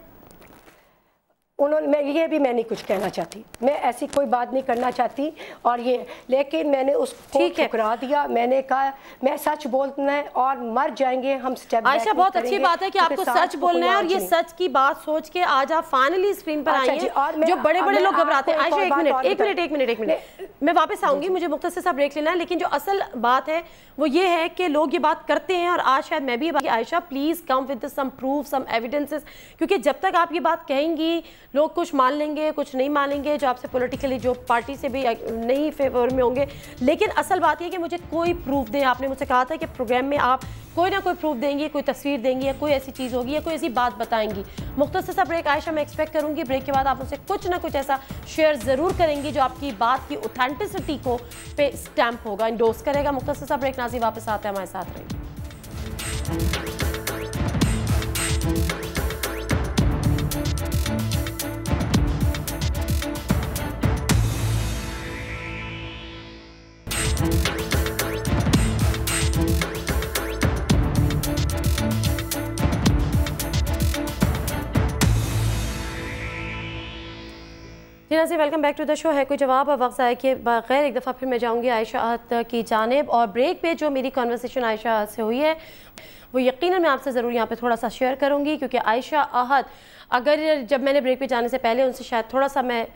उन्होंने मैं ये भी मैं नहीं कुछ कहना चाहती मैं ऐसी कोई बात नहीं करना चाहती और ये लेकिन मैंने उसको ठुकरा दिया मैंने कहा मैं सच बोलना है और मर जाएंगे हम स्टेप आयशा बहुत अच्छी बात है कि तो आपको सच बोलना है और ये सच की बात सोच के आज आप फाइनली स्क्रीन पर अच्छा आए हैं जो बड़े बड़े लोग घबराते हैं एक मिनट एक मिनट एक मिनट एक मिनट मैं वापस आऊंगी मुझे मुख्तर सा ब्रेक लेना है लेकिन जो असल बात है वो ये है कि लोग ये बात करते हैं और आज शायद मैं भी Ayesha please come with some proof some evidences क्योंकि जब तक आप ये बात कहेंगी लोग कुछ मान लेंगे कुछ नहीं मानेंगे जो आपसे पोलिटिकली जो पार्टी से भी नहीं फेवर में होंगे लेकिन असल बात यह कि मुझे कोई प्रूफ दें आपने मुझसे कहा था कि प्रोग्राम में आप कोई ना कोई प्रूफ देंगी कोई तस्वीर देंगी या कोई ऐसी चीज़ होगी या कोई ऐसी बात बताएंगी मुख्तर सा ब्रेक आयशा मैं एक्सपेक्ट करूंगी ब्रेक के बाद आप उसे कुछ ना कुछ ऐसा शेयर ज़रूर करेंगी जो आपकी बात की ओथेंटिसिटी को पे स्टैंप होगा इंडोस करेगा मुख्तर सा ब्रेक नाजी वापस आते हैं हमारे साथ रहेंगे जी नाजी welcome back to the show है कोई जवाब अब वक्त ज़ाय के बगैर एक दफ़ा फिर मैं जाऊँगी आयशा की जानब और ब्रेक पे जो मेरी कॉन्वर्सेशन आयशा से हुई है वो यकीन मैं आपसे ज़रूर यहाँ पर थोड़ा सा शेयर करूँगी क्योंकि आयशा आहद अगर जब मैंने ब्रेक पे जाने से पहले उनसे शायद थोड़ा सा मैं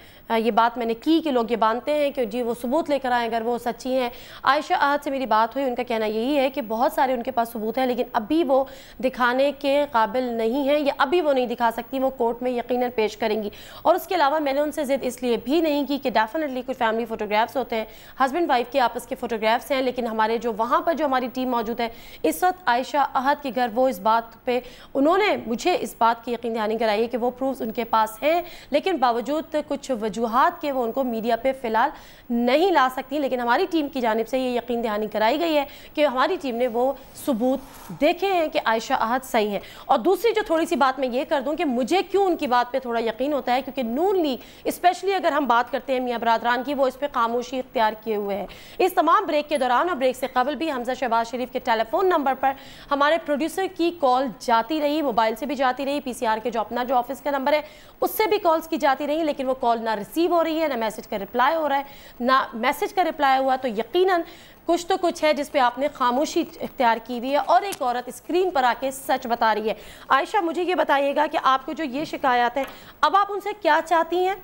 ये बात मैंने की कि लोग ये बांधते हैं कि जी वो सबूत लेकर आए अगर वो सच्ची हैं आयशा आहद से मेरी बात हुई उनका कहना यही है कि बहुत सारे उनके पास सबूत हैं लेकिन अभी वो दिखाने के काबिल नहीं हैं या अभी वो नहीं दिखा सकती वो कोर्ट में यकीन पेश करेंगी और उसके अलावा मैंने उनसे ज़िद इसलिए भी नहीं की कि डेफिनेटली कुछ फैमिली फ़ोटोग्राफ्स होते हैं हस्बैंड वाइफ के आपस के फ़ोटोग्राफ्स हैं लेकिन हमारे जो वहाँ पर जो हमारी टीम मौजूद है इस वक्त आयशा शाह अहद के घर वो इस बात पे उन्होंने मुझे इस बात की यकीन दहानी कराई है कि वो प्रूफ उनके पास हैं लेकिन बावजूद कुछ वजूहत के वो उनको मीडिया पर फ़िलहाल नहीं ला सकती लेकिन हमारी टीम की जानब से ये यकीन दहानी कराई गई है कि हमारी टीम ने वो सबूत देखे हैं कि आयशा अहद सही है और दूसरी जो थोड़ी सी बात मैं ये कर दूँ कि मुझे क्यों उनकी बात पर थोड़ा यकीन होता है क्योंकि नून लीग इस्पेशली अगर हम बात करते हैं मियाँ बरदरान की वो इस पर खामोशी इख्तियार किए हुए हैं इस तमाम ब्रेक के दौरान और ब्रेक से कबल भी हमजा शहबाज शरीफ के टेलीफोन नंबर पर हमारे प्रोड्यूसर की कॉल जाती रही मोबाइल से भी जाती रही पीसीआर के जो अपना जो ऑफिस का नंबर है उससे भी कॉल्स की जाती रही लेकिन वो कॉल ना रिसीव हो रही है ना मैसेज का रिप्लाई हो रहा है ना मैसेज का रिप्लाई हुआ तो यकीनन कुछ तो कुछ है जिस आपने खामोशी इख्तियार की हुई है और एक औरत स्क्रीन पर आके सच बता रही है आयशा मुझे ये बताइएगा कि आपको जो ये शिकायत है अब आप उनसे क्या चाहती हैं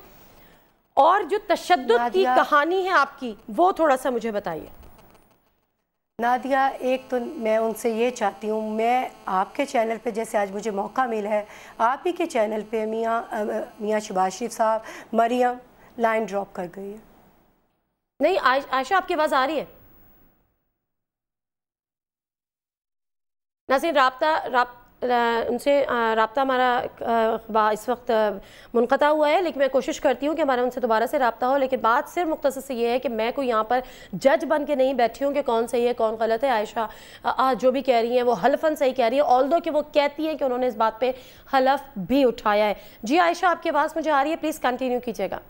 और जो तशद की कहानी है आपकी वो थोड़ा सा मुझे बताइए नादिया एक तो मैं उनसे ये चाहती हूँ मैं आपके चैनल पे जैसे आज मुझे मौका मिला है आप ही के चैनल पे मियाँ मियाँ शबाज शरीफ साहब मरियम लाइन ड्रॉप कर गई है नहीं आयशा आपकी आवाज़ आ रही है नासिर रबता उनसे रबता हमारा इस वक्त मुनता हुआ है लेकिन मैं कोशिश करती हूँ कि हमारा उनसे दोबारा से रबता हो लेकिन बात सिर्फ मुख्त से ये है कि मैं कोई यहाँ पर जज बन के नहीं बैठी हूँ कि कौन सही है कौन गलत है आयशा आज जो भी कह रही हैं वो हलफन सही कह रही है ऑल दो कि वो कहती हैं कि उन्होंने इस बात पर हलफ भी उठाया है जी आयशा आपकी आवाज़ मुझे आ रही है प्लीज़ कंटिन्यू कीजिएगा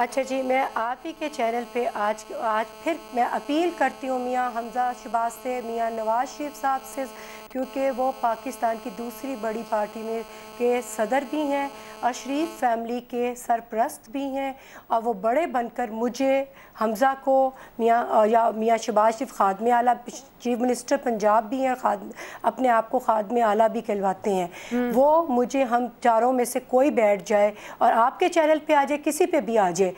अच्छा जी मैं आप ही के चैनल पे आज आज फिर मैं अपील करती हूँ मियाँ हमजा शबाज से मियाँ नवाज शरीफ साहब से क्योंकि वो पाकिस्तान की दूसरी बड़ी पार्टी में के सदर भी हैं अशरीफ फैमिली के सरप्रस्त भी हैं और वो बड़े बनकर मुझे हमजा को मियाँ या मियाँ शबाज शरीफ खादम आला चीफ मिनिस्टर पंजाब भी हैं खाद अपने आप को खादम आला भी कहलवाते हैं हम्म। वो मुझे हम चारों में से कोई बैठ जाए और आपके चैनल पे आ जाए किसी पे भी आ जाए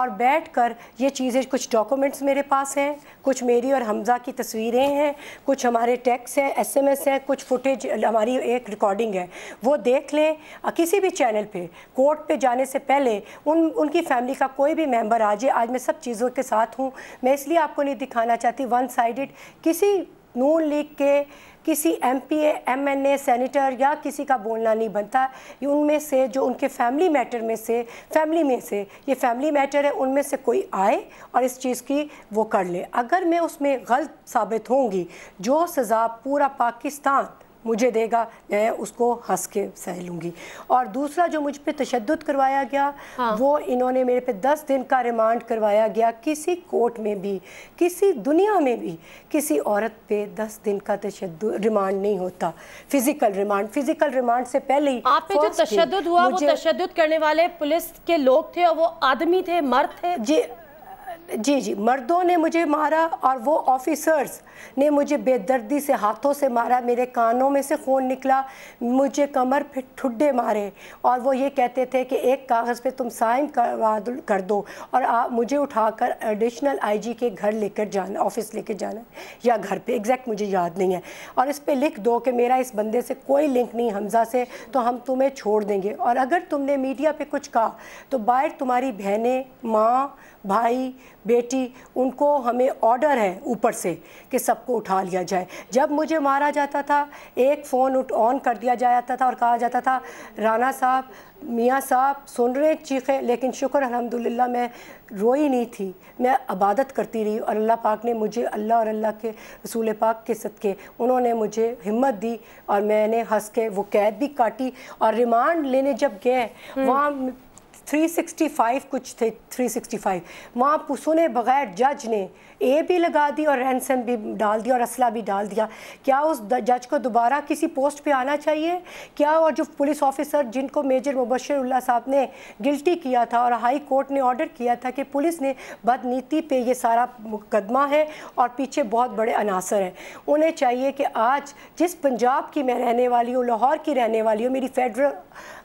और बैठ कर ये चीज़ें कुछ डॉक्यूमेंट्स मेरे पास हैं कुछ मेरी और हमजा की तस्वीरें हैं कुछ हमारे टैक्स हैं एस एम विटनेसेस हैं कुछ फुटेज हमारी एक रिकॉर्डिंग है वो देख लें किसी भी चैनल पे कोर्ट पे जाने से पहले उन उनकी फैमिली का कोई भी मेंबर आ जाए आज मैं सब चीज़ों के साथ हूँ मैं इसलिए आपको नहीं दिखाना चाहती वन साइडेड किसी नून लीग के किसी एम पी एमएनए सेनेटर या किसी का बोलना नहीं बनता ये उनमें से जो उनके फैमिली मैटर में से फैमिली में से ये फैमिली मैटर है उनमें से कोई आए और इस चीज़ की वो कर ले अगर मैं उसमें गलत साबित होंगी जो सज़ा पूरा पाकिस्तान मुझे देगा मैं उसको हंस के सह लूँगी और दूसरा जो मुझ पर तशद करवाया गया हाँ। वो इन्होंने मेरे पे दस दिन का रिमांड करवाया गया किसी कोर्ट में भी किसी दुनिया में भी किसी औरत पे दस दिन का तशद रिमांड नहीं होता फिजिकल रिमांड फिजिकल रिमांड से पहले ही आप जो तशद हुआ वो तशद करने वाले पुलिस के लोग थे और वो आदमी थे मर्द थे जी जी जी मर्दों ने मुझे मारा और वो ऑफिसर्स ने मुझे बेदर्दी से हाथों से मारा मेरे कानों में से खून निकला मुझे कमर पे ठुड्डे मारे और वो ये कहते थे कि एक कागज़ पे तुम साइन करवा कर दो और आप मुझे उठाकर एडिशनल आईजी के घर लेकर जाना ऑफिस लेकर जाना या घर पे एग्जैक्ट मुझे याद नहीं है और इस पर लिख दो कि मेरा इस बंदे से कोई लिंक नहीं हमजा से तो हम तुम्हें छोड़ देंगे और अगर तुमने मीडिया पर कुछ कहा तो बाहर तुम्हारी बहनें माँ भाई बेटी उनको हमें ऑर्डर है ऊपर से कि सबको उठा लिया जाए जब मुझे मारा जाता था एक फ़ोन ऑन कर दिया जाता था और कहा जाता था राना साहब मियाँ साहब सुन रहे चीखे लेकिन शुक्र अलहमदिल्ला मैं रोई नहीं थी मैं अबादत करती रही और अल्लाह पाक ने मुझे अल्लाह और अल्लाह के रसूल पाक के सदक़े उन्होंने मुझे हिम्मत दी और मैंने हंस के वो कैद भी काटी और रिमांड लेने जब गए हम्म। वहाँ 365 कुछ थे 365 वहाँ सुने बगैर जज ने ए भी लगा दी और रैनसम भी डाल दिया और असला भी डाल दिया क्या उस जज को दोबारा किसी पोस्ट पे आना चाहिए क्या और जो पुलिस ऑफिसर जिनको मेजर मुबशरुल्ला साहब ने गिल्टी किया था और हाई कोर्ट ने ऑर्डर किया था कि पुलिस ने बदनीति पे ये सारा मुकदमा है और पीछे बहुत बड़े अनासर हैं उन्हें चाहिए कि आज जिस पंजाब की मैं रहने वाली हूँ लाहौर की रहने वाली हूँ मेरी फेडरल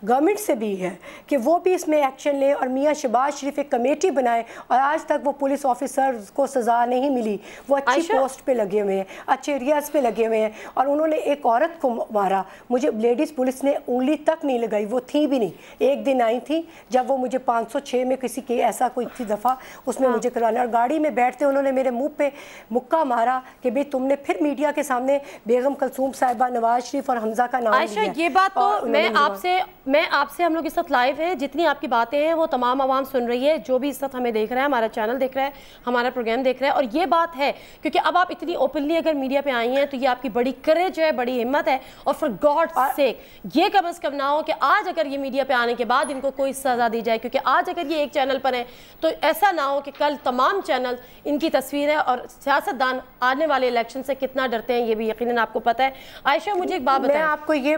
गवर्नमेंट से भी है कि वो भी इसमें एक्शन लें और मियाँ शबाज शरीफ एक कमेटी बनाएं और आज तक वो पुलिस ऑफिसर को सज़ा नहीं मिली वो अच्छी पोस्ट पे लगे हुए हैं अच्छे एरियाज़ पे लगे हुए हैं और उन्होंने एक औरत को मारा मुझे लेडीज़ पुलिस ने उंगली तक नहीं लगाई वो थी भी नहीं एक दिन आई थी जब वो मुझे 506 में किसी के ऐसा कोई थी दफ़ा उसमें हाँ। मुझे करवाना और गाड़ी में बैठते उन्होंने मेरे मुँह पर मुक्का मारा कि भाई तुमने फिर मीडिया के सामने बेगम कलसूम साहिबा नवाज शरीफ और हमजा का नाम ये बात तो मैं आपसे मैं आपसे हम लोग इस वक्त लाइव है जितनी आपकी बात बातें हैं वो तमाम आवाम सुन रही है जो भी इस वक्त हमें देख रहा है हमारा चैनल देख रहा है हमारा प्रोग्राम देख रहा है और ये बात है क्योंकि अब आप इतनी ओपनली अगर मीडिया पे आई हैं तो ये आपकी बड़ी करेज है बड़ी हिम्मत है और फॉर गॉड सेक ये कम अज़ कम ना हो कि आज अगर ये मीडिया पर आने के बाद इनको कोई सज़ा दी जाए क्योंकि आज अगर ये एक चैनल पर है तो ऐसा ना हो कि कल तमाम चैनल इनकी तस्वीर है और सियासतदान आने वाले इलेक्शन से कितना डरते हैं ये भी यकीन आपको पता है आयशा मुझे एक बात बताएं आपको ये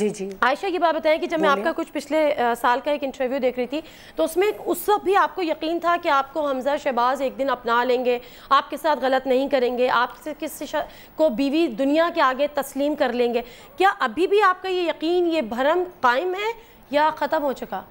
जी जी आयशा ये बात बताएं कि जब मैं आपका कुछ पिछले आ, साल का एक इंटरव्यू देख रही थी तो उसमें उस वक्त भी आपको यकीन था कि आपको हमजा शहबाज एक दिन अपना लेंगे आपके साथ गलत नहीं करेंगे आपसे किस को बीवी दुनिया के आगे तस्लीम कर लेंगे क्या अभी भी आपका ये यकीन ये भरम कायम है या ख़त्म हो चुका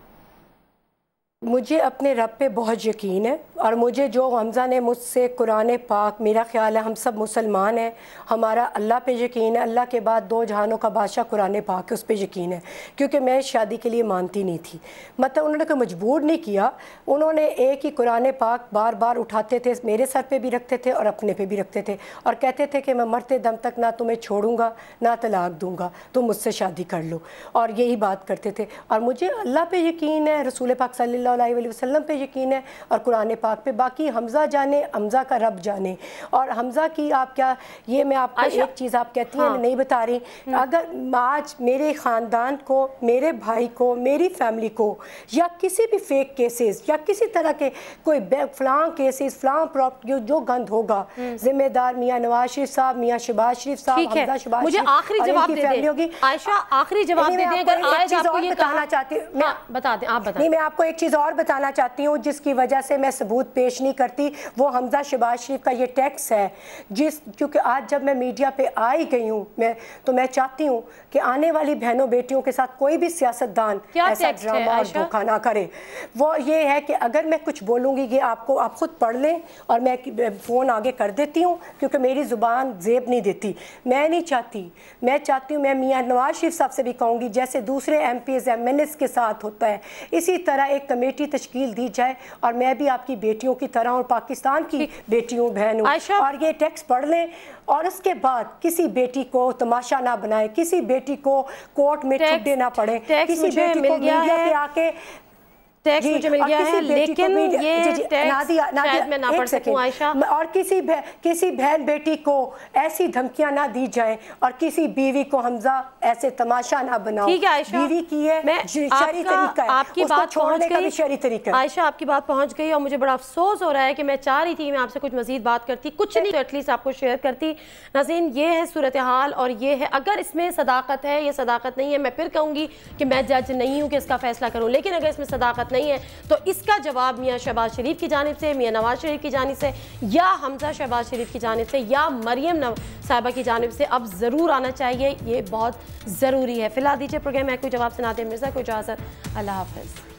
मुझे अपने रब पे बहुत यकीन है और मुझे जो हमज़ा ने मुझसे कुरान पाक मेरा ख्याल है हम सब मुसलमान हैं हमारा अल्लाह पे यकीन है अल्लाह के बाद दो जहानों का बादशाह कुरान पाक है उस पर यकीन है क्योंकि मैं शादी के लिए मानती नहीं थी मतलब उन्होंने कोई मजबूर नहीं किया उन्होंने एक ही कुरान पाक बार बार उठाते थे मेरे सर पर भी रखते थे और अपने पर भी रखते थे और कहते थे कि मैं मरते दम तक ना तुम्हें छोड़ूंगा ना तलाक दूँगा तुम मुझसे शादी कर लो और यही बात करते थे और मुझे अल्लाह पर यकीन है रसूल पाक सल्ला वसल्लम पे यकीन है और कुरान पाक पे बाकी हमजा जाने हमजा का रब जाने और हमजा की आप क्या ये मैं आपको अच्छा। एक चीज़ आप कहती हैं हाँ। नहीं बता रही हम्म। अगर आज मेरे ख़ानदान को मेरे भाई को मेरी फैमिली को या किसी भी फेक केसेस या किसी तरह के कोई फ्लां केसेस फ्लां प्रॉपर्टी जो गंद होगा हम्म। जिम्मेदार मियाँ नवाज शरीफ साहब मियाँ शहबाज शरीफ साहब हमजा शहबाज मुझे आखिरी जवाब दे दे होगी आयशा आखिरी जवाब दे दे अगर आज आपको ये कहना चाहती हूँ हाँ, बता दें आप बता नहीं मैं आपको एक चीज़ और बताना चाहती हूँ जिसकी वजह से मैं सबूत पेश नहीं करती वो हमजा शबाज शरीफ का ये टैक्स है जिस क्योंकि आज जब मैं मीडिया पे आई गई हूँ मैं तो मैं चाहती हूँ कि आने वाली बहनों बेटियों के साथ कोई भी सियासतदान ऐसा ड्रामा और धोखा ना करे वो ये है कि अगर मैं कुछ बोलूँगी ये आपको आप खुद पढ़ लें और मैं फ़ोन आगे कर देती हूँ क्योंकि मेरी ज़ुबान जेब नहीं देती मैं नहीं चाहती मैं चाहती हूँ मैं मियाँ नवाज शरीफ साहब से भी कहूँगी जैसे दूसरे M P M N S के साथ होता है इसी तरह एक कमेटी कमेटी तश्कील दी जाए और मैं भी आपकी बेटियों की तरह और पाकिस्तान की बेटियों बहनों और ये टैक्स पढ़ लें और उसके बाद किसी बेटी को तमाशा ना बनाए किसी बेटी को कोर्ट में टिक ना पड़े किसी बेटी को मीडिया पे आके मुझे मिल गया है लेकिन ये मैं ना पढ़ सकूं आयशा और किसी किसी बहन बेटी को ऐसी धमकियां ना दी जाएं और किसी बीवी को हमजा ऐसे तमाशा ना बनाओ ठीक है आयशा बीवी की है मैं तरीका है आपकी बात पहुँच तरीका आयशा आपकी बात पहुंच गई और मुझे बड़ा अफसोस हो रहा है कि मैं चाह रही थी मैं आपसे कुछ मजीद बात करती कुछ नहीं एटलीस्ट तो आपको शेयर करती नाजीन ये है सूरत हाल और ये है अगर इसमें सदाकत है ये सदाकत नहीं है मैं फिर कहूंगी कि मैं जज नहीं हूँ कि इसका फैसला करूँ लेकिन अगर इसमें सदाकत नहीं है तो इसका जवाब मियाँ शहबाज शरीफ की जानब से मियाँ नवाज शरीफ की जानब से या हमजा शहबाज शरीफ की जानब से या मरियम साहिबा की जानब से अब ज़रूर आना चाहिए ये बहुत ज़रूरी है फिलहाल दीजिए प्रोग्राम है कोई जवाब सुनाते मिर्ज़ा को इजाज़त अल्लाह हाफ़